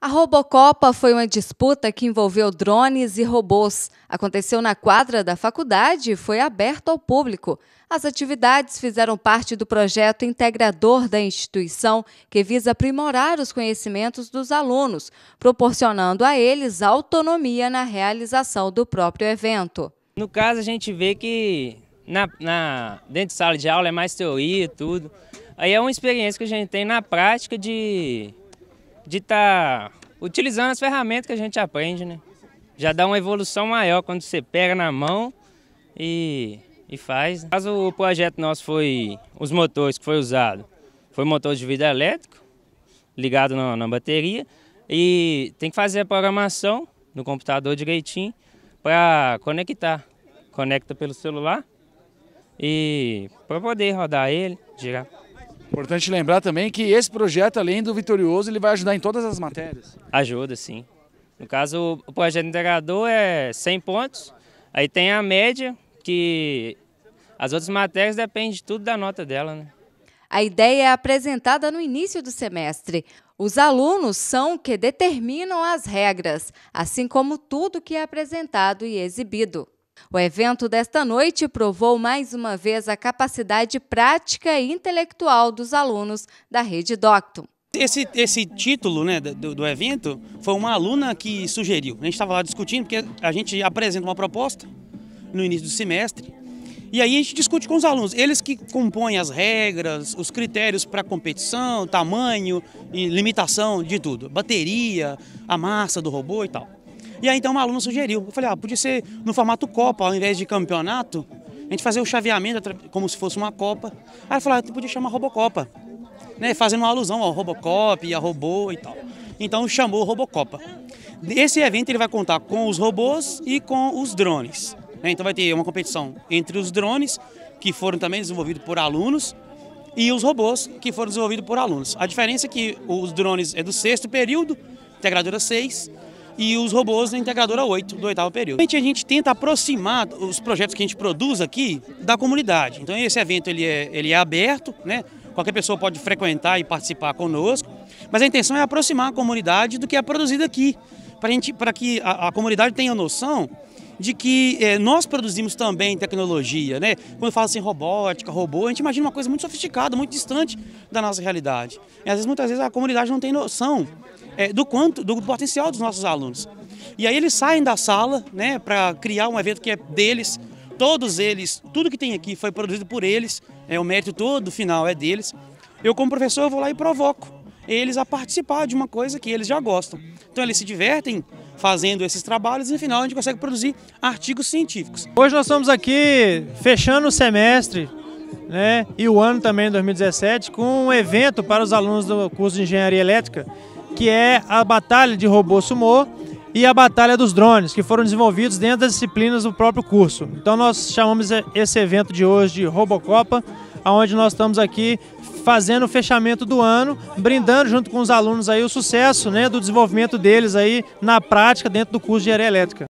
A Robocopa foi uma disputa que envolveu drones e robôs. Aconteceu na quadra da faculdade e foi aberta ao público. As atividades fizeram parte do projeto integrador da instituição, que visa aprimorar os conhecimentos dos alunos, proporcionando a eles autonomia na realização do próprio evento. No caso, a gente vê que na, na dentro de sala de aula é mais teoria e tudo. Aí é uma experiência que a gente tem na prática de de estar tá utilizando as ferramentas que a gente aprende, né? Já dá uma evolução maior quando você pega na mão e, e faz. Mas caso, o projeto nosso foi os motores que foi usado. Foi motor de vida elétrico, ligado na, na bateria, e tem que fazer a programação no computador direitinho para conectar. Conecta pelo celular e para poder rodar ele, girar. Importante lembrar também que esse projeto, além do Vitorioso, ele vai ajudar em todas as matérias. Ajuda, sim. No caso, o projeto integrador é 100 pontos, aí tem a média, que as outras matérias dependem de tudo da nota dela. Né? A ideia é apresentada no início do semestre. Os alunos são que determinam as regras, assim como tudo que é apresentado e exibido. O evento desta noite provou mais uma vez a capacidade prática e intelectual dos alunos da Rede Doctum. Esse, esse título né, do, do, evento foi uma aluna que sugeriu. A gente estava lá discutindo, porque a gente apresenta uma proposta no início do semestre, e aí a gente discute com os alunos. Eles que compõem as regras, os critérios para competição, tamanho e limitação de tudo. Bateria, a massa do robô e tal. E aí então uma aluna sugeriu. Eu falei, ah, podia ser no formato Copa, ao invés de campeonato, a gente fazer o chaveamento como se fosse uma Copa. Aí ela falou, ah, então podia chamar Robocopa. Né, fazendo uma alusão ao Robocop, a robô e tal. Então chamou Robocopa. Esse evento ele vai contar com os robôs e com os drones. Né? Então vai ter uma competição entre os drones, que foram também desenvolvidos por alunos, e os robôs, que foram desenvolvidos por alunos. A diferença é que os drones é do sexto período, integradora 6, e os robôs da integradora 8, do oitavo período. A gente tenta aproximar os projetos que a gente produz aqui da comunidade. Então esse evento ele é, ele é aberto, né? qualquer pessoa pode frequentar e participar conosco, mas a intenção é aproximar a comunidade do que é produzido aqui, para que a, a comunidade tenha noção de que é, nós produzimos também tecnologia, né? Quando fala assim robótica, robô, a gente imagina uma coisa muito sofisticada, muito distante da nossa realidade. E às vezes, muitas vezes, a comunidade não tem noção é, do quanto, do potencial dos nossos alunos. E aí eles saem da sala, né, para criar um evento que é deles, todos eles, tudo que tem aqui foi produzido por eles, é, o mérito todo final é deles. Eu, como professor, eu vou lá e provoco eles a participar de uma coisa que eles já gostam. Então eles se divertem fazendo esses trabalhos e no final a gente consegue produzir artigos científicos. Hoje nós estamos aqui fechando o semestre né, e o ano também, 2017, com um evento para os alunos do curso de Engenharia Elétrica, que é a Batalha de Robô Sumô e a Batalha dos Drones, que foram desenvolvidos dentro das disciplinas do próprio curso. Então nós chamamos esse evento de hoje de Robocopa, onde nós estamos aqui fazendo o fechamento do ano, brindando junto com os alunos aí o sucesso né, do desenvolvimento deles aí na prática dentro do curso de engenharia elétrica.